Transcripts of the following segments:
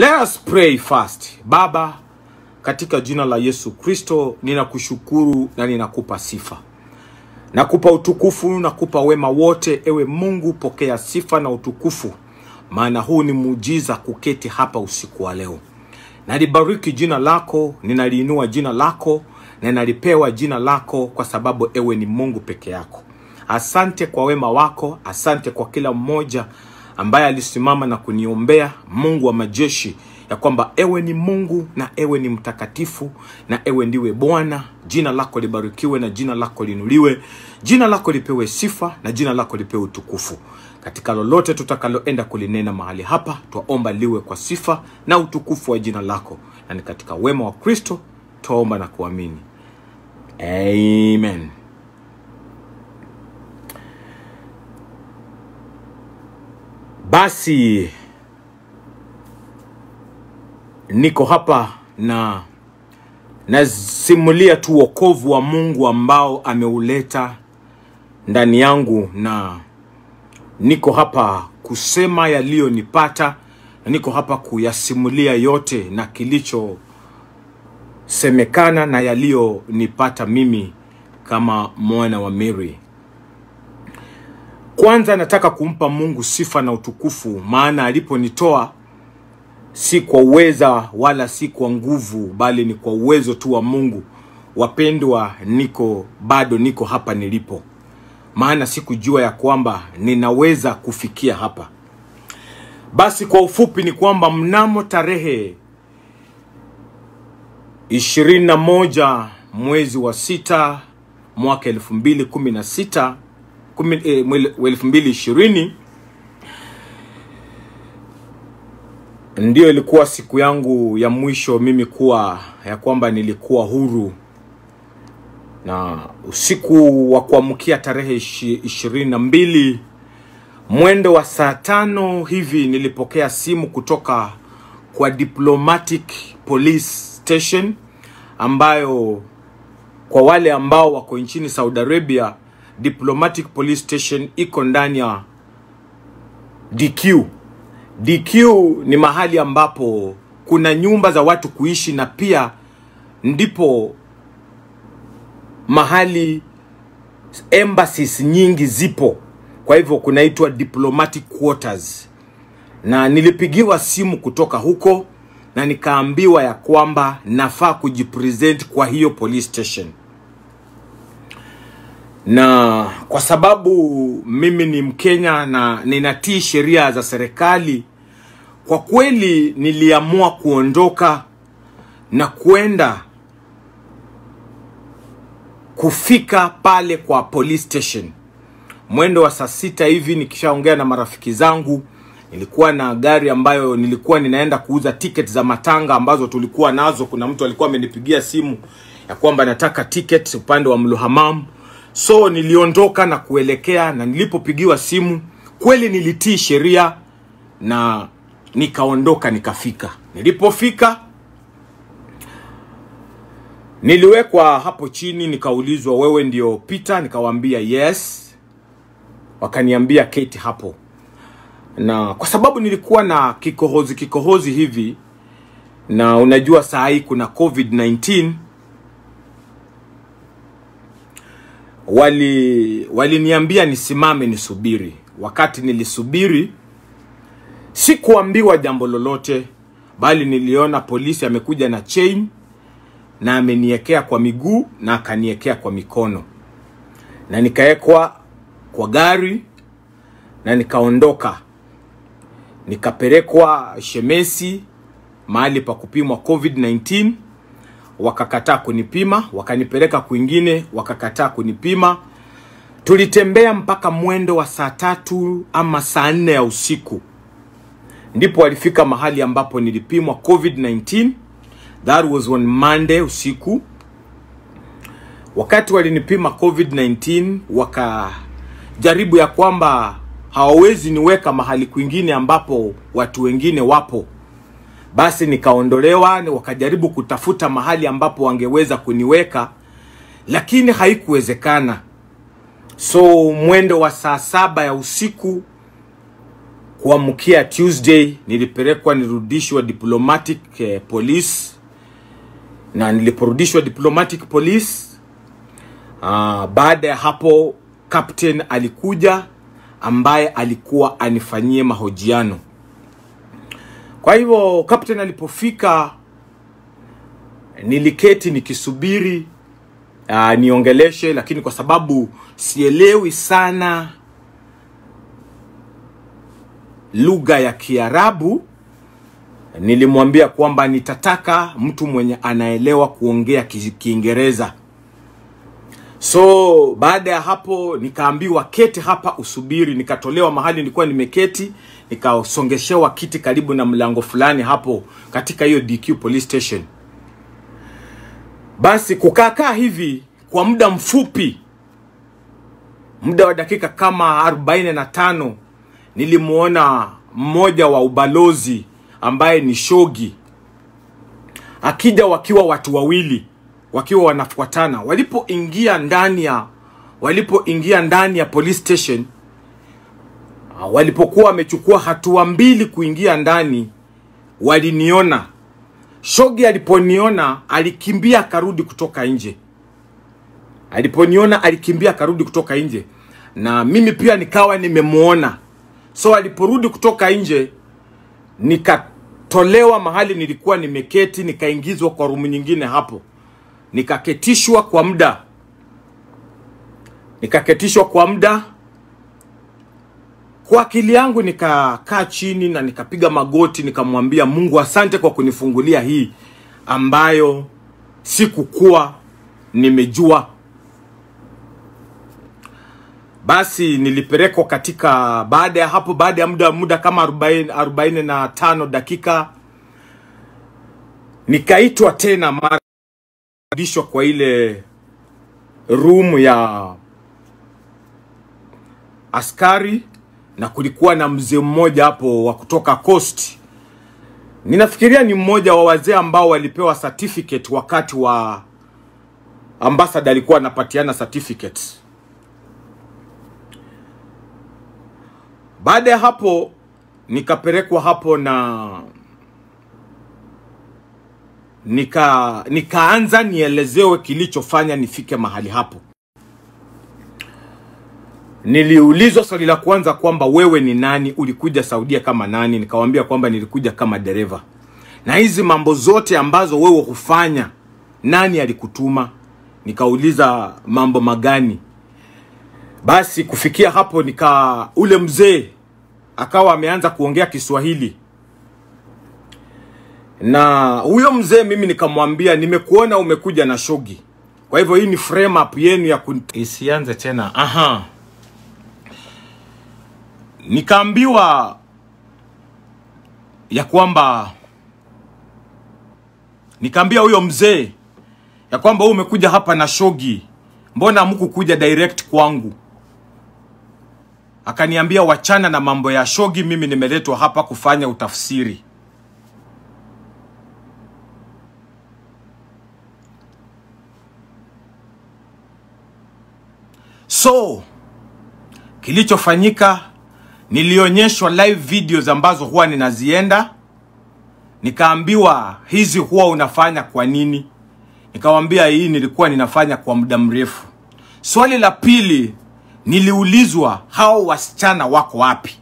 Let us pray first. Baba, katika jina la Yesu Kristo, ninakushukuru na ninakupa sifa. Nakupa utukufu, nakupa wema wote. Ewe Mungu, pokea sifa na utukufu, maana huu ni muujiza kuketi hapa usiku wa leo. Nalibariki jina lako, ninaliinua jina lako na nalipewa jina lako, kwa sababu ewe ni Mungu peke yako. Asante kwa wema wako, asante kwa kila mmoja ambaye alisimama na kuniombea, Mungu wa majeshi, ya kwamba ewe ni Mungu na ewe ni mtakatifu na ewe ndiwe Bwana, jina lako libarikiwe na jina lako linuliwe, jina lako lipewe sifa na jina lako lipewe utukufu. Katika lolote tutakaloenda kulinena mahali hapa, twaomba liwe kwa sifa na utukufu wa jina lako, na ni katika wema wa Kristo twaomba na kuamini, amen. Basi niko hapa na nasimulia tu wokovu wa Mungu ambao ameuleta ndani yangu, na niko hapa kusema yaliyonipata, na niko hapa kuyasimulia yote na kilichosemekana na yaliyonipata mimi kama mwana wa Mary. Kwanza nataka kumpa Mungu sifa na utukufu, maana aliponitoa si kwa uweza wala si kwa nguvu, bali ni kwa uwezo tu wa Mungu. Wapendwa, niko bado niko hapa nilipo, maana sikujua ya kwamba ninaweza kufikia hapa. Basi kwa ufupi ni kwamba mnamo tarehe ishirini moja mwezi wa sita mwaka elfu e, ndio ilikuwa siku yangu ya mwisho mimi kuwa ya kwamba nilikuwa huru na usiku wa kuamkia tarehe ishirini na mbili mwendo wa saa tano hivi nilipokea simu kutoka kwa diplomatic police station ambayo kwa wale ambao wako nchini saudi arabia Diplomatic Police Station iko ndani ya DQ. DQ ni mahali ambapo kuna nyumba za watu kuishi na pia ndipo mahali embassies nyingi zipo. Kwa hivyo kunaitwa diplomatic quarters, na nilipigiwa simu kutoka huko na nikaambiwa ya kwamba nafaa kujipresent kwa hiyo police station na kwa sababu mimi ni Mkenya na ninatii sheria za serikali, kwa kweli niliamua kuondoka na kwenda kufika pale kwa police station mwendo wa saa sita hivi. Nikishaongea na marafiki zangu, nilikuwa na gari ambayo nilikuwa ninaenda kuuza tiketi za matanga ambazo tulikuwa nazo. Kuna mtu alikuwa amenipigia simu ya kwamba nataka tiketi upande wa Mluhamam So niliondoka na kuelekea, na nilipopigiwa simu kweli nilitii sheria na nikaondoka nikafika. Nilipofika niliwekwa hapo chini, nikaulizwa wewe ndio Peter? Nikawambia yes, wakaniambia keti hapo, na kwa sababu nilikuwa na kikohozi kikohozi hivi, na unajua saa hii kuna COVID-19 wali waliniambia nisimame nisubiri wakati nilisubiri sikuambiwa jambo lolote bali niliona polisi amekuja na chain na ameniekea kwa miguu na akaniekea kwa mikono na nikaekwa kwa gari na nikaondoka nikapelekwa shemesi mahali pa kupimwa covid wakakataa kunipima, wakanipeleka kwingine, wakakataa kunipima. Tulitembea mpaka mwendo wa saa tatu ama saa nne ya usiku, ndipo walifika mahali ambapo nilipimwa COVID-19. That was on Monday usiku. Wakati walinipima COVID-19, wakajaribu ya kwamba hawawezi niweka mahali kwingine ambapo watu wengine wapo basi nikaondolewa, wakajaribu kutafuta mahali ambapo wangeweza kuniweka lakini haikuwezekana. So mwendo wa saa saba ya usiku kuamkia Tuesday nilipelekwa nirudishwa diplomatic eh, police, na niliporudishwa diplomatic police ah, baada ya hapo captain alikuja ambaye alikuwa anifanyie mahojiano. Kwa hivyo captain alipofika, niliketi nikisubiri uh, niongeleshe, lakini kwa sababu sielewi sana lugha ya Kiarabu nilimwambia kwamba nitataka mtu mwenye anaelewa kuongea Kiingereza so baada ya hapo nikaambiwa keti hapa usubiri nikatolewa mahali nilikuwa nimeketi nikasongeshewa kiti karibu na mlango fulani hapo katika hiyo dq police station basi kukaakaa hivi kwa muda mfupi muda wa dakika kama 45 nilimuona mmoja wa ubalozi ambaye ni shogi akija wakiwa watu wawili wakiwa wanafuatana, walipoingia ndani ya walipoingia ndani ya police station, ah, walipokuwa wamechukua hatua mbili kuingia ndani, waliniona. Shogi aliponiona alikimbia akarudi kutoka nje, aliponiona alikimbia akarudi kutoka nje, na mimi pia nikawa nimemwona. So aliporudi kutoka nje nikatolewa mahali nilikuwa nimeketi, nikaingizwa kwa rumu nyingine hapo nikaketishwa kwa muda, nikaketishwa kwa muda. Kwa akili yangu nikakaa chini na nikapiga magoti, nikamwambia Mungu, asante kwa kunifungulia hii ambayo sikukuwa nimejua. Basi nilipelekwa katika, baada ya hapo, baada ya muda muda kama 40 45 dakika nikaitwa tena mara kukodishwa kwa ile room ya askari na kulikuwa na mzee mmoja hapo wa kutoka Coast. Ninafikiria ni mmoja wa wazee ambao walipewa certificate wakati wa ambassador alikuwa anapatiana certificates. Baada ya hapo nikapelekwa hapo na nika nikaanza nielezewe kilichofanya nifike mahali hapo. Niliulizwa swali la kwanza kwamba wewe ni nani, ulikuja Saudia kama nani? Nikawambia kwamba nilikuja kama dereva. Na hizi mambo zote ambazo wewe hufanya, nani alikutuma? Nikauliza mambo magani? Basi kufikia hapo nika ule mzee akawa ameanza kuongea Kiswahili na huyo mzee mimi nikamwambia nimekuona umekuja na shogi kwa hivyo hii ni frame up yenu ya kun... isianze tena aha nikaambiwa ya kwamba nikaambia huyo mzee ya kwamba wewe umekuja hapa na shogi mbona hamkukuja direct kwangu akaniambia wachana na mambo ya shogi mimi nimeletwa hapa kufanya utafsiri So kilichofanyika, nilionyeshwa live videos ambazo huwa ninazienda, nikaambiwa hizi huwa unafanya kwa nini? Nikawambia hii nilikuwa ninafanya kwa muda mrefu. Swali la pili niliulizwa, hao wasichana wako wapi?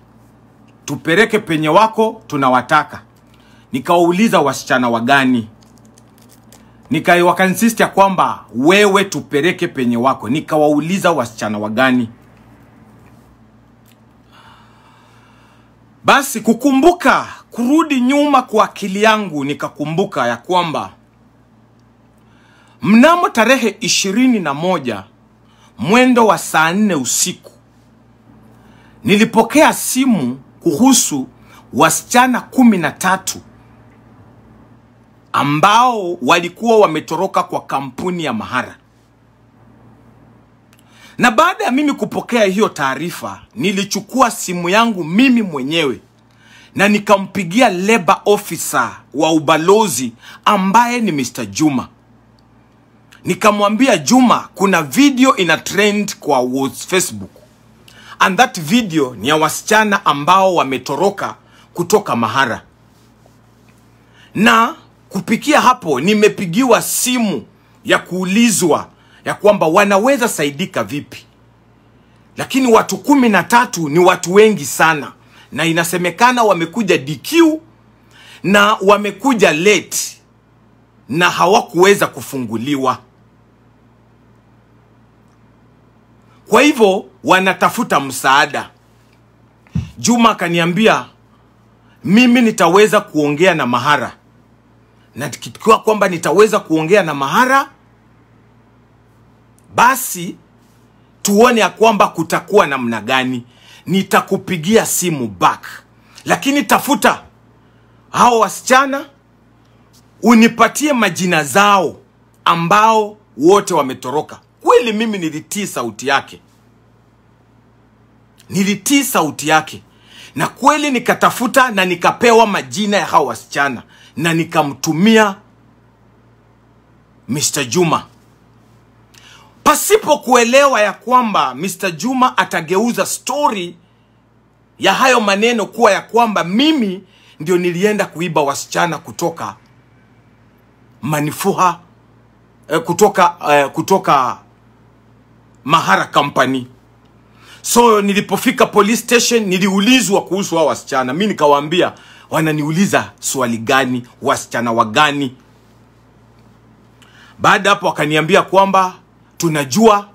Tupeleke penye wako, tunawataka. Nikawauliza wasichana wagani? nikai wakainsist ya kwamba wewe tupeleke penye wako. Nikawauliza wasichana wagani. Basi kukumbuka, kurudi nyuma kwa akili yangu, nikakumbuka ya kwamba mnamo tarehe ishirini na moja mwendo wa saa nne usiku nilipokea simu kuhusu wasichana kumi na tatu ambao walikuwa wametoroka kwa kampuni ya Mahara. Na baada ya mimi kupokea hiyo taarifa, nilichukua simu yangu mimi mwenyewe na nikampigia labor officer wa ubalozi ambaye ni Mr. Juma. Nikamwambia Juma, kuna video ina trend kwa Facebook and that video ni ya wasichana ambao wametoroka kutoka Mahara na kupikia hapo nimepigiwa simu ya kuulizwa ya kwamba wanaweza saidika vipi lakini watu kumi na tatu ni watu wengi sana na inasemekana wamekuja DQ na wamekuja late na hawakuweza kufunguliwa kwa hivyo wanatafuta msaada juma akaniambia mimi nitaweza kuongea na mahara na kwamba nitaweza kuongea na Mahara, basi tuone ya kwamba kutakuwa namna gani. Nitakupigia simu back, lakini tafuta hao wasichana unipatie majina zao ambao wote wametoroka. Kweli mimi nilitii sauti yake, nilitii sauti yake, na kweli nikatafuta na nikapewa majina ya hao wasichana na nikamtumia Mr. Juma pasipo kuelewa ya kwamba Mr. Juma atageuza stori ya hayo maneno kuwa ya kwamba mimi ndio nilienda kuiba wasichana kutoka Manifuha eh, kutoka eh, kutoka Mahara Company. So nilipofika police station niliulizwa kuhusu hao wasichana, mi nikawaambia wananiuliza swali gani, wasichana wa gani Baada hapo wakaniambia kwamba tunajua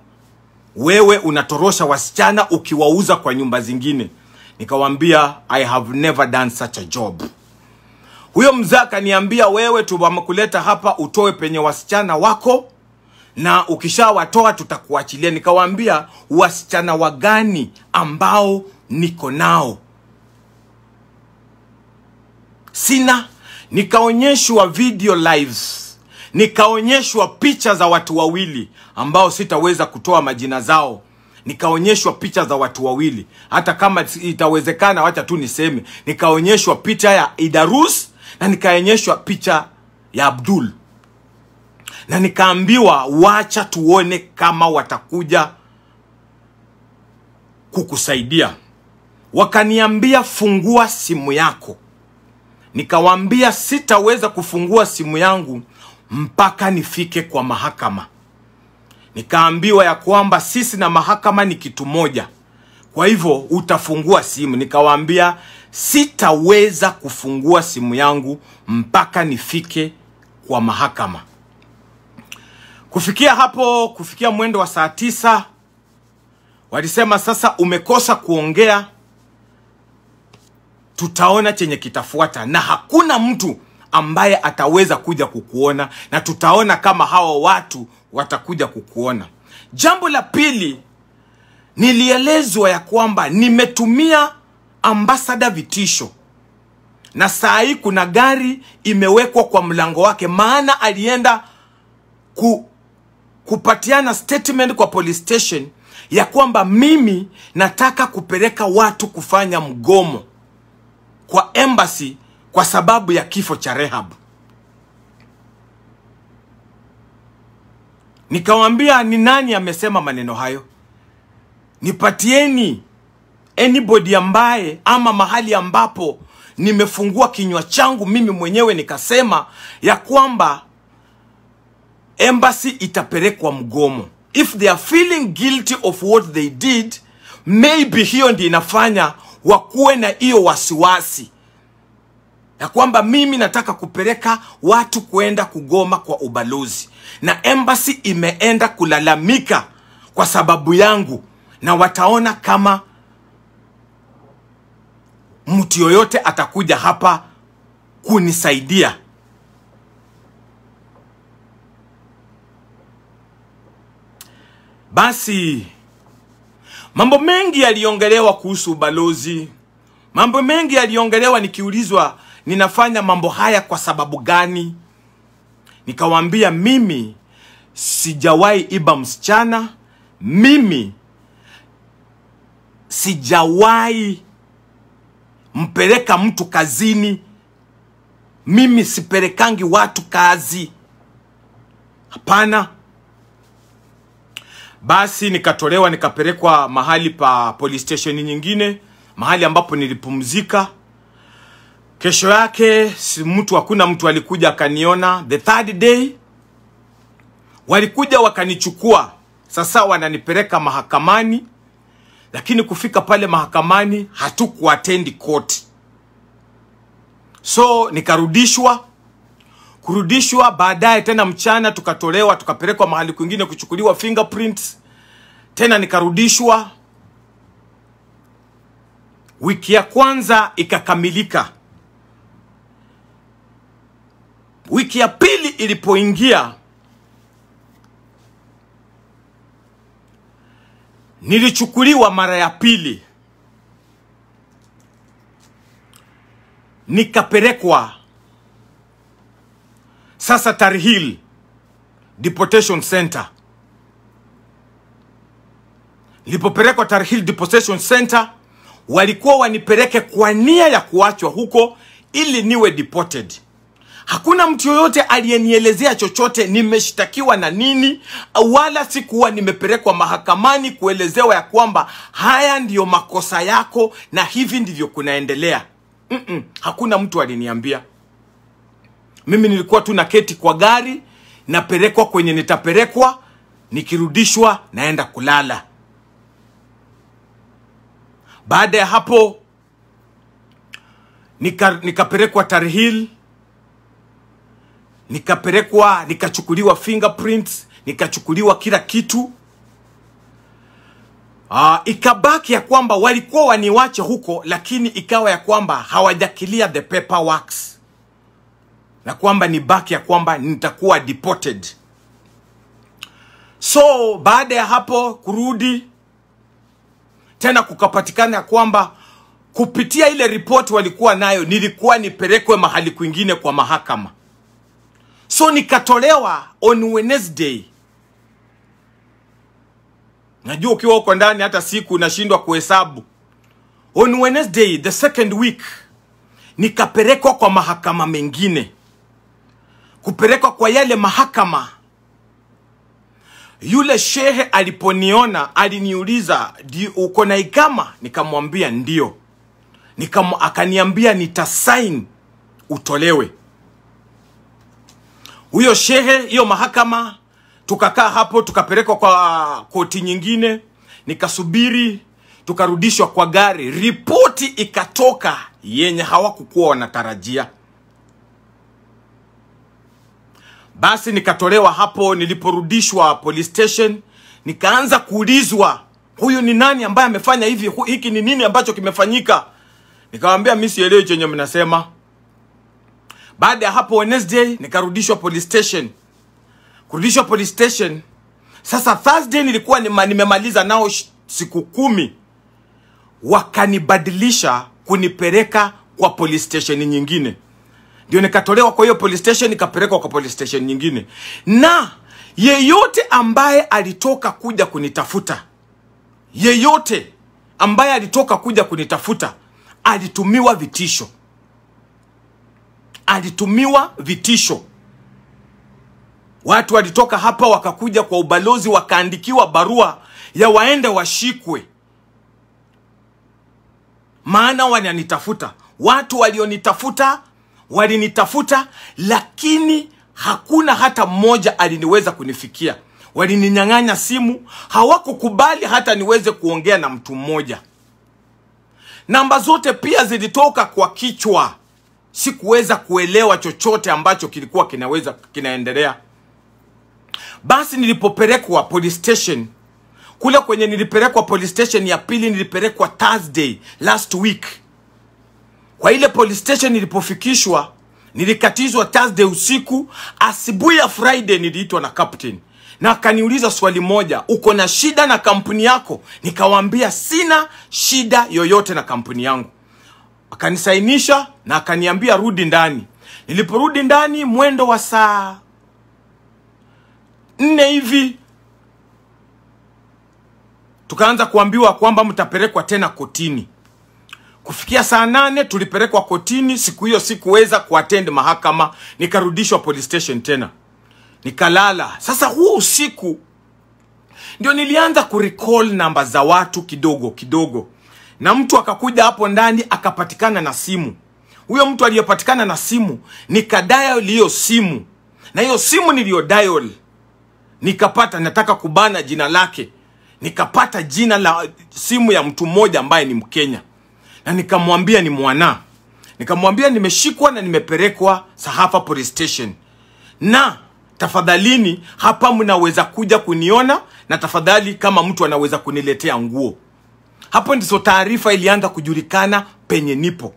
wewe unatorosha wasichana ukiwauza kwa nyumba zingine. Nikawambia I have never done such a job. Huyo mzee akaniambia, wewe tumekuleta hapa utoe penye wasichana wako na ukishawatoa tutakuachilia. Nikawaambia wasichana wagani ambao niko nao sina, nikaonyeshwa video lives, nikaonyeshwa picha za watu wawili ambao sitaweza kutoa majina zao nikaonyeshwa picha za watu wawili, hata kama itawezekana, wacha tu niseme, nikaonyeshwa picha ya Idarus na nikaonyeshwa picha ya Abdul, na nikaambiwa wacha tuone kama watakuja kukusaidia. Wakaniambia fungua simu yako, nikawambia sitaweza kufungua simu yangu mpaka nifike kwa mahakama. Nikaambiwa ya kwamba sisi na mahakama ni kitu moja, kwa hivyo utafungua simu. Nikawaambia sitaweza kufungua simu yangu mpaka nifike kwa mahakama. Kufikia hapo, kufikia mwendo wa saa tisa, walisema sasa umekosa kuongea tutaona chenye kitafuata na hakuna mtu ambaye ataweza kuja kukuona na tutaona kama hawa watu watakuja kukuona jambo la pili nilielezwa ya kwamba nimetumia ambasada vitisho na saa hii kuna gari imewekwa kwa mlango wake maana alienda ku, kupatiana statement kwa police station ya kwamba mimi nataka kupeleka watu kufanya mgomo kwa embassy kwa sababu ya kifo cha Rehab. Nikamwambia ni nani amesema maneno hayo, nipatieni anybody ambaye ama mahali ambapo nimefungua kinywa changu mimi mwenyewe nikasema ya kwamba embassy itapelekwa mgomo. If they are feeling guilty of what they did, maybe hiyo ndio inafanya wakuwe na hiyo wasiwasi ya kwamba mimi nataka kupeleka watu kwenda kugoma kwa ubalozi, na embassy imeenda kulalamika kwa sababu yangu, na wataona kama mtu yoyote atakuja hapa kunisaidia. Basi Mambo mengi yaliongelewa kuhusu ubalozi, mambo mengi yaliongelewa. Nikiulizwa ninafanya mambo haya kwa sababu gani, nikawambia mimi sijawahi iba msichana, mimi sijawahi mpeleka mtu kazini, mimi sipelekangi watu kazi, hapana basi nikatolewa nikapelekwa mahali pa police station nyingine mahali ambapo nilipumzika kesho yake mtu hakuna mtu alikuja akaniona the third day walikuja wakanichukua sasa wananipeleka mahakamani lakini kufika pale mahakamani hatukuatendi koti so nikarudishwa kurudishwa baadaye tena mchana tukatolewa tukapelekwa mahali kwingine kuchukuliwa fingerprint tena nikarudishwa wiki ya kwanza ikakamilika wiki ya pili ilipoingia nilichukuliwa mara ya pili nikapelekwa sasa Tarhil Deportation Center. lipopelekwa Tarhil Deportation Center, walikuwa wanipeleke kwa nia ya kuachwa huko ili niwe deported. Hakuna mtu yoyote aliyenielezea chochote nimeshtakiwa na nini, wala sikuwa nimepelekwa mahakamani kuelezewa ya kwamba haya ndiyo makosa yako na hivi ndivyo kunaendelea. Mm -mm, hakuna mtu aliniambia mimi nilikuwa tu naketi kwa gari napelekwa kwenye nitapelekwa nikirudishwa naenda kulala baada ya hapo nikapelekwa nika tarhil nikapelekwa nikachukuliwa fingerprints nikachukuliwa kila kitu Aa, ah, ikabaki ya kwamba walikuwa waniwache huko, lakini ikawa ya kwamba hawajakilia the paperwork na kwamba ni baki ya kwamba nitakuwa deported so baada ya hapo kurudi tena kukapatikana ya kwamba kupitia ile ripoti walikuwa nayo nilikuwa nipelekwe mahali kwingine kwa mahakama so nikatolewa on wednesday najua ukiwa uko ndani hata siku unashindwa kuhesabu on wednesday the second week nikapelekwa kwa mahakama mengine kupelekwa kwa yale mahakama. Yule shehe aliponiona aliniuliza, uko na ikama? Nikamwambia ndio. Nikam, akaniambia nitasign utolewe. Huyo shehe, hiyo mahakama, tukakaa hapo, tukapelekwa kwa koti nyingine, nikasubiri, tukarudishwa kwa gari, ripoti ikatoka yenye hawakukuwa wanatarajia. Basi nikatolewa hapo, niliporudishwa police station nikaanza kuulizwa, huyu ni nani ambaye amefanya hivi? Hiki ni nini ambacho kimefanyika? Nikawambia mimi sielewi chenye mnasema. Baada ya hapo Wednesday nikarudishwa police station. Kurudishwa police station. Sasa Thursday nilikuwa nima, nimemaliza nao siku kumi, wakanibadilisha kunipeleka kwa police station nyingine ndio nikatolewa kwa hiyo police station nikapelekwa kwa police station nyingine, na yeyote ambaye alitoka kuja kunitafuta, yeyote ambaye alitoka kuja kunitafuta alitumiwa vitisho, alitumiwa vitisho. Watu walitoka hapa wakakuja kwa ubalozi wakaandikiwa barua ya waende washikwe, maana wananitafuta. Watu walionitafuta walinitafuta, lakini hakuna hata mmoja aliniweza kunifikia. Walininyang'anya simu, hawakukubali hata niweze kuongea na mtu mmoja. Namba zote pia zilitoka kwa kichwa, sikuweza kuelewa chochote ambacho kilikuwa kinaweza kinaendelea. Basi nilipopelekwa police station kule kwenye nilipelekwa police station ya pili, nilipelekwa Thursday last week kwa ile police station nilipofikishwa, nilikatizwa Thursday usiku, asubuhi ya Friday niliitwa na captain na akaniuliza swali moja, uko na shida na kampuni yako? Nikawaambia sina shida yoyote na kampuni yangu. Akanisainisha na akaniambia rudi ndani. Niliporudi ndani mwendo wa saa nne hivi tukaanza kuambiwa kwamba mtapelekwa tena kotini. Kufikia saa nane tulipelekwa kotini. Siku hiyo sikuweza kuatend mahakama, nikarudishwa police station tena nikalala. Sasa huo usiku ndio nilianza kurecall namba za watu kidogo kidogo, na mtu akakuja hapo ndani akapatikana na simu. Huyo mtu aliyepatikana na simu nikadial hiyo simu, na hiyo simu niliyodial nikapata, nataka kubana jina lake, nikapata jina la simu ya mtu mmoja ambaye ni Mkenya na nikamwambia ni mwana nikamwambia nimeshikwa na nimepelekwa sahafa police station na tafadhalini hapa mnaweza kuja kuniona na tafadhali kama mtu anaweza kuniletea nguo hapo ndizo taarifa ilianza kujulikana penye nipo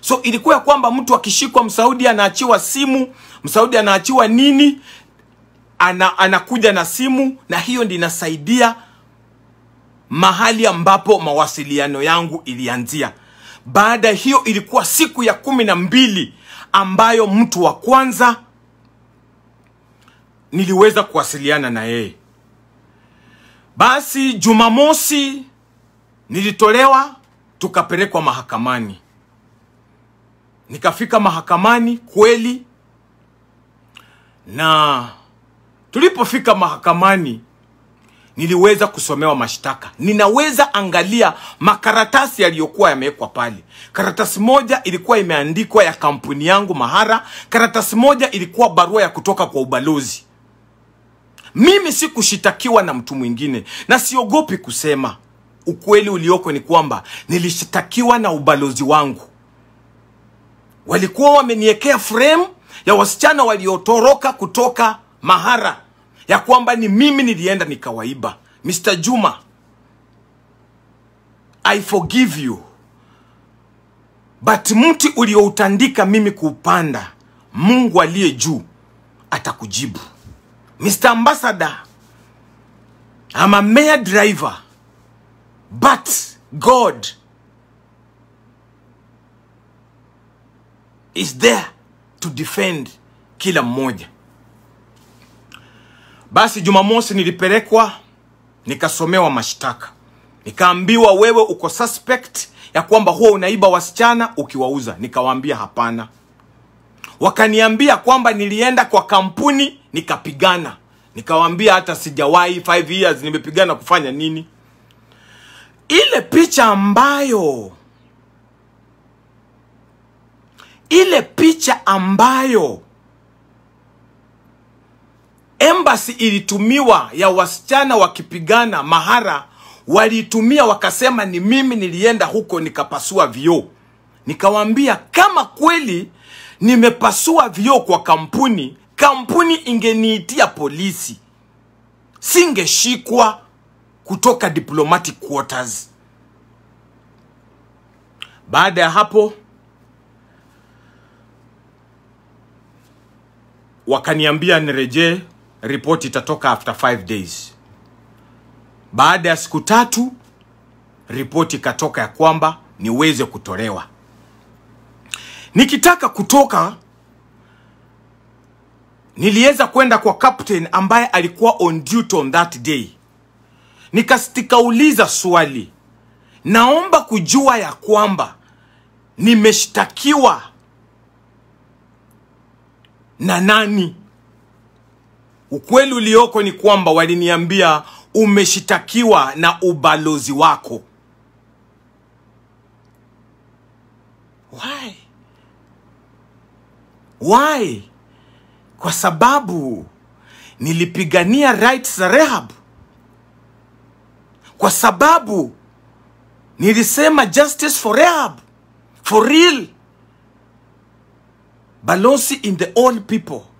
so ilikuwa ya kwamba mtu akishikwa msaudi anaachiwa simu msaudi anaachiwa nini ana, anakuja na simu na hiyo ndi inasaidia mahali ambapo mawasiliano yangu ilianzia baada hiyo ilikuwa siku ya kumi na mbili ambayo mtu wa kwanza niliweza kuwasiliana na yeye. Basi Jumamosi nilitolewa tukapelekwa mahakamani. Nikafika mahakamani kweli, na tulipofika mahakamani niliweza kusomewa mashtaka. Ninaweza angalia makaratasi yaliyokuwa yamewekwa pale. Karatasi moja ilikuwa imeandikwa ya kampuni yangu Mahara, karatasi moja ilikuwa barua ya kutoka kwa ubalozi. Mimi si kushitakiwa na mtu mwingine, na siogopi kusema ukweli ulioko ni kwamba nilishitakiwa na ubalozi wangu. Walikuwa wameniekea frame ya wasichana waliotoroka kutoka Mahara ya kwamba ni mimi nilienda nikawaiba. Mr. Juma, I forgive you, but mti ulioutandika mimi kuupanda, Mungu aliye juu atakujibu. Mr. Ambassador, I'm a mere driver, but God is there to defend kila mmoja. Basi Jumamosi nilipelekwa nikasomewa mashtaka, nikaambiwa wewe uko suspect ya kwamba huwa unaiba wasichana ukiwauza. Nikawaambia hapana. Wakaniambia kwamba nilienda kwa kampuni nikapigana. Nikawaambia hata sijawahi, 5 years nimepigana kufanya nini? Ile picha ambayo ile picha ambayo embassy ilitumiwa ya wasichana wakipigana mahara, waliitumia wakasema, ni mimi nilienda huko nikapasua vioo. nikawambia kama kweli nimepasua vioo kwa kampuni, kampuni ingeniitia polisi, singeshikwa kutoka diplomatic quarters. Baada ya hapo wakaniambia nirejee ripoti itatoka after 5 days baada ya siku tatu ripoti ikatoka ya kwamba niweze kutolewa nikitaka kutoka niliweza kwenda kwa captain ambaye alikuwa on duty on that day nikastikauliza swali naomba kujua ya kwamba nimeshtakiwa na nani Ukweli ulioko ni kwamba waliniambia umeshitakiwa na ubalozi wako. Why? Why? Kwa sababu nilipigania rights za Rehab, kwa sababu nilisema justice for Rehab for real, balozi in the old people